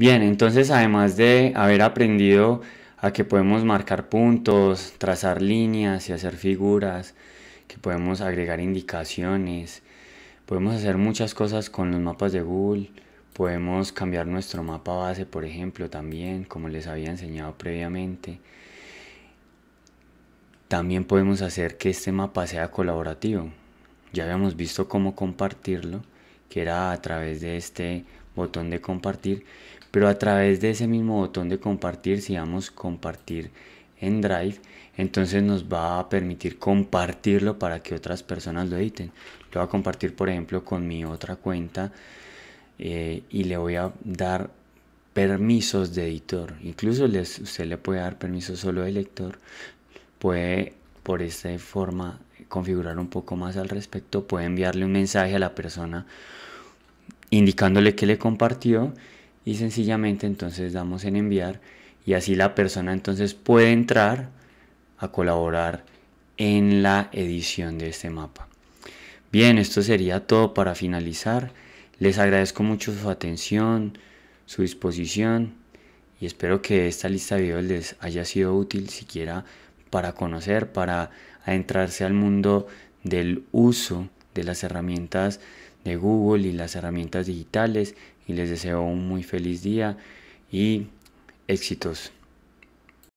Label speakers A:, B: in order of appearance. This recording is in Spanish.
A: Bien, entonces además de haber aprendido a que podemos marcar puntos, trazar líneas y hacer figuras, que podemos agregar indicaciones, podemos hacer muchas cosas con los mapas de Google, podemos cambiar nuestro mapa base, por ejemplo, también, como les había enseñado previamente. También podemos hacer que este mapa sea colaborativo. Ya habíamos visto cómo compartirlo, que era a través de este botón de compartir, pero a través de ese mismo botón de compartir, si damos compartir en Drive, entonces nos va a permitir compartirlo para que otras personas lo editen. Lo voy a compartir, por ejemplo, con mi otra cuenta eh, y le voy a dar permisos de editor. Incluso les, usted le puede dar permiso solo de lector. Puede, por esta forma, configurar un poco más al respecto. Puede enviarle un mensaje a la persona indicándole que le compartió y sencillamente entonces damos en enviar y así la persona entonces puede entrar a colaborar en la edición de este mapa. Bien, esto sería todo para finalizar. Les agradezco mucho su atención, su disposición y espero que esta lista de videos les haya sido útil siquiera para conocer, para adentrarse al mundo del uso de las herramientas de Google y las herramientas digitales y les deseo un muy feliz día y éxitos.